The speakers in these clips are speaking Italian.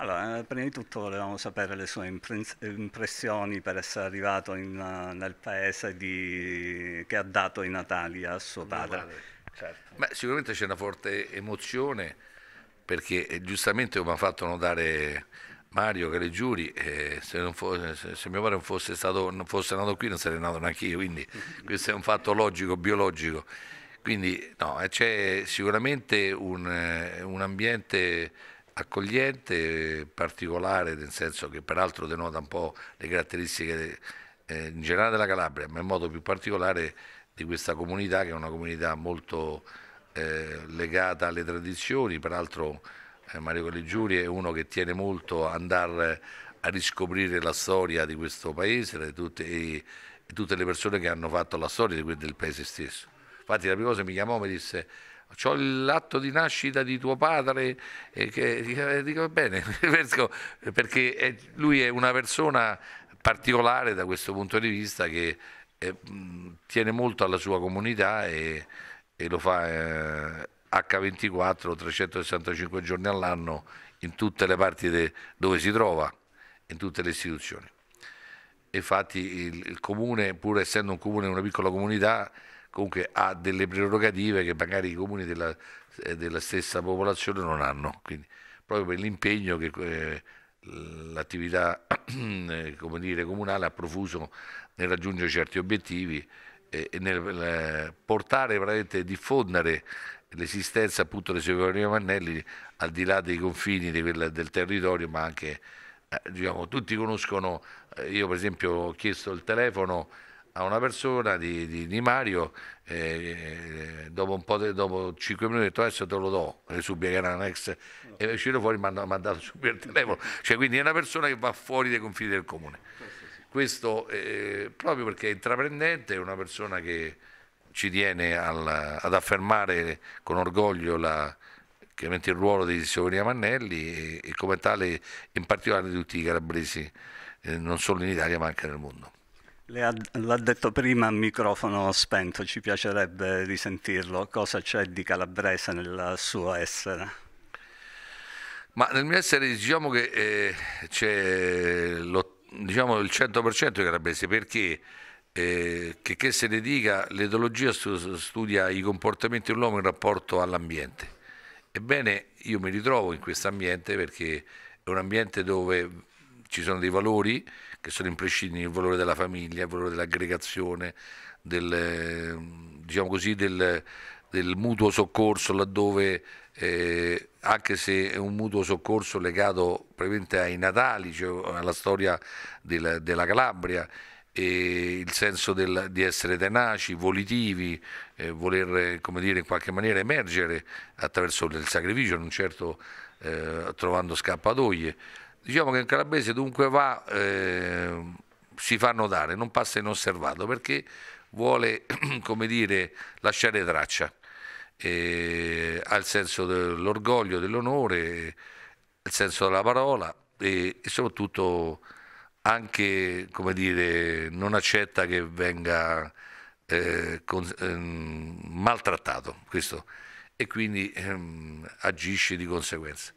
Allora, eh, prima di tutto volevamo sapere le sue impressioni per essere arrivato in, eh, nel paese di, che ha dato i Natali a suo padre. Certo. Beh, sicuramente c'è una forte emozione perché eh, giustamente come ha fatto notare Mario Calegiuri, eh, se, fosse, se, mio padre non fosse, stato, non fosse nato qui non sarei nato neanche io, quindi questo è un fatto logico, biologico. Quindi no, c'è sicuramente un, un ambiente accogliente, particolare, nel senso che peraltro denota un po' le caratteristiche eh, in generale della Calabria, ma in modo più particolare di questa comunità che è una comunità molto eh, legata alle tradizioni, peraltro eh, Mario Collegiuri è uno che tiene molto a andare a riscoprire la storia di questo paese di tutte, e, e, tutte le persone che hanno fatto la storia di, del paese stesso. Infatti la prima cosa che mi chiamò mi disse ho l'atto di nascita di tuo padre, eh, che, eh, dico bene, perché eh, lui è una persona particolare da questo punto di vista che eh, tiene molto alla sua comunità e, e lo fa eh, H24, 365 giorni all'anno in tutte le parti dove si trova, in tutte le istituzioni. Infatti il, il comune, pur essendo un comune, una piccola comunità, comunque ha delle prerogative che magari i comuni della, eh, della stessa popolazione non hanno, quindi proprio per l'impegno che eh, l'attività eh, dire, comunale ha profuso nel raggiungere certi obiettivi e, e nel eh, portare, veramente diffondere l'esistenza appunto dei Segovia Mannelli al di là dei confini del, del territorio ma anche eh, diciamo, tutti conoscono eh, io per esempio ho chiesto il telefono a una persona di, di, di Mario, eh, eh dopo, de, dopo, 5 minuti ho detto adesso te lo do, e subito che era un ex, e è uscito fuori mi ha mandato subito il telefono, cioè quindi è una persona che va fuori dai confini del comune. Questo eh, proprio perché è intraprendente, è una persona che ci tiene al, ad affermare con orgoglio la, il ruolo di Signoria Mannelli e, e, come tale in particolare di tutti i calabresi, eh, non solo in Italia ma anche nel mondo. L'ha detto prima a microfono spento, ci piacerebbe risentirlo. Cosa c'è di calabrese nel suo essere? Ma nel mio essere diciamo che eh, c'è diciamo il 100% di calabrese perché eh, che, che, se ne dica l'etologia studia i comportamenti dell'uomo in rapporto all'ambiente. Ebbene io mi ritrovo in questo ambiente perché è un ambiente dove ci sono dei valori che sono imprescindibili, il valore della famiglia, il valore dell'aggregazione, del, diciamo così, del, del mutuo soccorso laddove eh, anche se è un mutuo soccorso legato praticamente ai Natali, cioè alla storia del, della Calabria, il senso del, di essere tenaci, volitivi, eh, voler dire, in qualche maniera emergere attraverso il sacrificio, non certo eh, trovando scappatoie diciamo che in Calabrese dunque va, eh, si fa notare, non passa inosservato perché vuole dire, lasciare traccia, eh, ha il senso dell'orgoglio, dell'onore, il senso della parola e, e soprattutto anche come dire, non accetta che venga eh, con, ehm, maltrattato questo, e quindi ehm, agisce di conseguenza.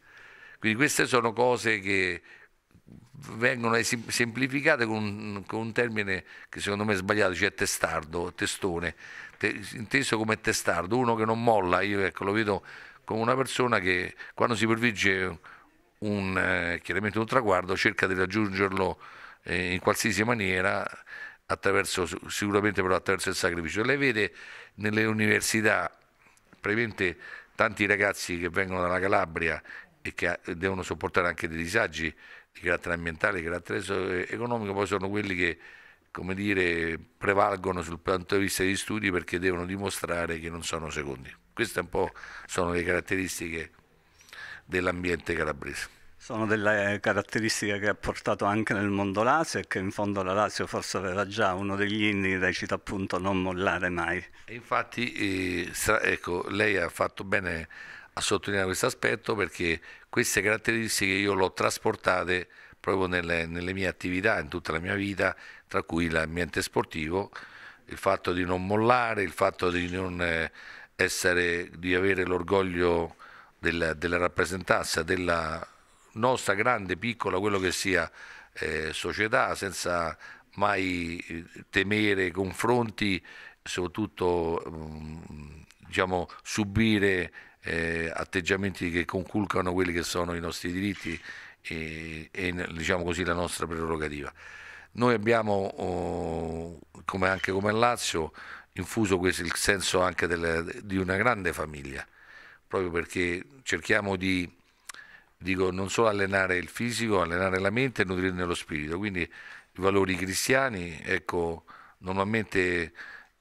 Quindi queste sono cose che vengono semplificate con un, con un, termine che secondo me è sbagliato, cioè testardo, testone, te, inteso come testardo, uno che non molla, io ecco, lo vedo come una persona che quando si perfigge un, eh, chiaramente un traguardo cerca di raggiungerlo eh, in qualsiasi maniera attraverso, sicuramente però attraverso il sacrificio. Lei vede nelle università, praticamente tanti ragazzi che vengono dalla Calabria e che eh, devono sopportare anche dei disagi di carattere ambientale, di carattere eh, economico, poi sono quelli che come dire, prevalgono sul punto di vista degli studi perché devono dimostrare che non sono secondi. Queste un po' sono le caratteristiche dell'ambiente calabrese. Sono delle caratteristiche che ha portato anche nel mondo Lazio e che in fondo la Lazio forse aveva già uno degli inni recita appunto non mollare mai. E infatti eh, ecco, lei ha fatto bene a sottolineare questo aspetto perché queste caratteristiche io le ho trasportate proprio nelle, nelle mie attività, in tutta la mia vita, tra cui l'ambiente sportivo, il fatto di non mollare, il fatto di non eh, essere, di avere l'orgoglio della, della rappresentanza, della nostra grande, piccola, quello che sia eh, società, senza mai eh, temere confronti, soprattutto mh, mm, diciamo, subire eh, atteggiamenti che conculcano quelli che sono i nostri diritti e, e diciamo così, la nostra prerogativa. Noi abbiamo, oh, come anche come Lazio, infuso questo, il senso anche delle, di una grande famiglia, proprio perché cerchiamo di dico non solo allenare il fisico, allenare la mente e nutrirne lo spirito, quindi i valori cristiani, ecco, normalmente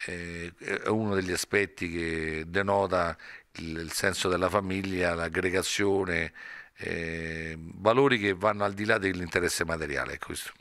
eh, è uno degli aspetti che denota il, il senso della famiglia, l'aggregazione, eh, valori che vanno al di là dell'interesse materiale. Ecco, questo.